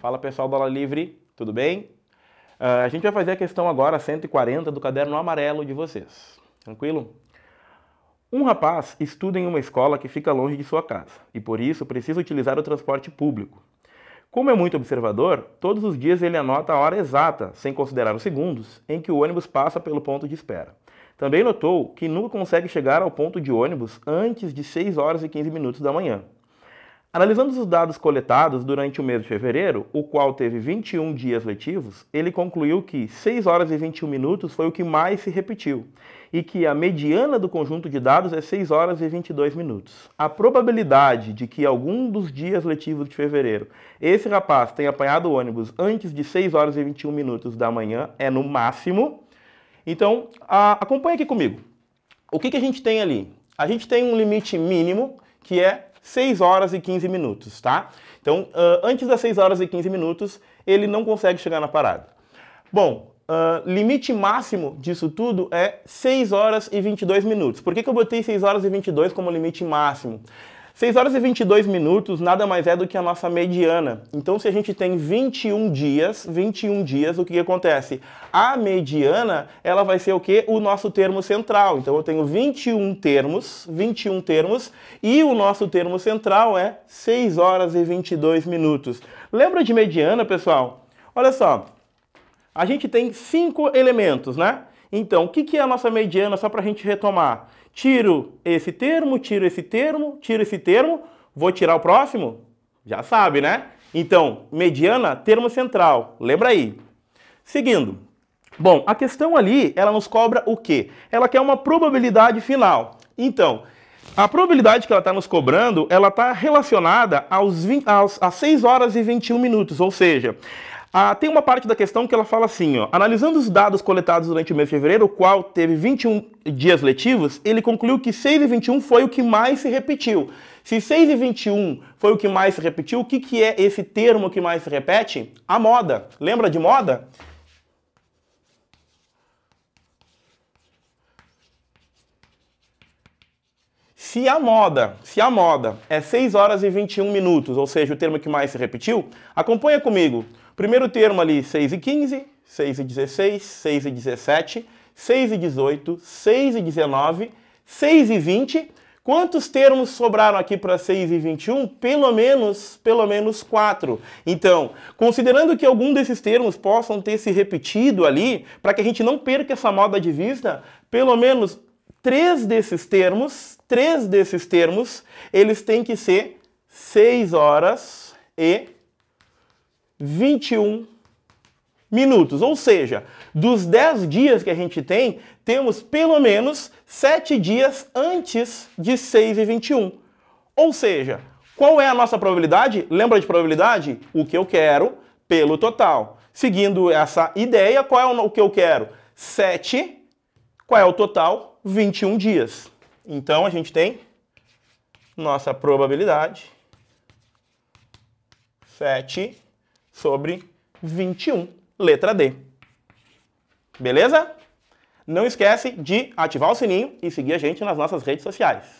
Fala pessoal Aula Livre, tudo bem? Uh, a gente vai fazer a questão agora 140 do caderno amarelo de vocês. Tranquilo? Um rapaz estuda em uma escola que fica longe de sua casa e por isso precisa utilizar o transporte público. Como é muito observador, todos os dias ele anota a hora exata, sem considerar os segundos, em que o ônibus passa pelo ponto de espera. Também notou que nunca consegue chegar ao ponto de ônibus antes de 6 horas e 15 minutos da manhã. Analisando os dados coletados durante o mês de fevereiro, o qual teve 21 dias letivos, ele concluiu que 6 horas e 21 minutos foi o que mais se repetiu e que a mediana do conjunto de dados é 6 horas e 22 minutos. A probabilidade de que algum dos dias letivos de fevereiro esse rapaz tenha apanhado o ônibus antes de 6 horas e 21 minutos da manhã é no máximo. Então, a, acompanha aqui comigo. O que, que a gente tem ali? A gente tem um limite mínimo que é 6 horas e 15 minutos, tá? Então, uh, antes das 6 horas e 15 minutos, ele não consegue chegar na parada. Bom, uh, limite máximo disso tudo é 6 horas e 22 minutos. Por que, que eu botei 6 horas e 22 como limite máximo? 6 horas e 22 minutos nada mais é do que a nossa mediana. Então, se a gente tem 21 dias, 21 dias, o que, que acontece? A mediana, ela vai ser o que? O nosso termo central. Então, eu tenho 21 termos, 21 termos, e o nosso termo central é 6 horas e 22 minutos. Lembra de mediana, pessoal? Olha só, a gente tem cinco elementos, né? Então, o que é a nossa mediana, só para a gente retomar? Tiro esse termo, tiro esse termo, tiro esse termo, vou tirar o próximo? Já sabe, né? Então, mediana, termo central, lembra aí. Seguindo. Bom, a questão ali, ela nos cobra o quê? Ela quer uma probabilidade final. Então, a probabilidade que ela está nos cobrando, ela está relacionada aos, 20, aos, às 6 horas e 21 minutos, ou seja, ah, tem uma parte da questão que ela fala assim, ó, analisando os dados coletados durante o mês de fevereiro, o qual teve 21 dias letivos, ele concluiu que 6 e 21 foi o que mais se repetiu. Se 6 e 21 foi o que mais se repetiu, o que, que é esse termo que mais se repete? A moda. Lembra de moda? Se a moda, se a moda é 6 horas e 21 minutos, ou seja, o termo que mais se repetiu, acompanha comigo. Primeiro termo ali, 6 e 15, 6 e 16, 6 e 17, 6 e 18, 6 e 19, 6 e 20. Quantos termos sobraram aqui para 6 e 21? Pelo menos, pelo menos 4. Então, considerando que algum desses termos possam ter se repetido ali, para que a gente não perca essa moda de vista, pelo menos três desses termos, três desses termos, eles têm que ser 6 horas e 21 minutos. Ou seja, dos 10 dias que a gente tem, temos pelo menos 7 dias antes de 6 e 21. Ou seja, qual é a nossa probabilidade? Lembra de probabilidade? O que eu quero pelo total. Seguindo essa ideia, qual é o que eu quero? 7. Qual é o total? 21 dias. Então a gente tem nossa probabilidade 7 sobre 21, letra D. Beleza? Não esquece de ativar o sininho e seguir a gente nas nossas redes sociais.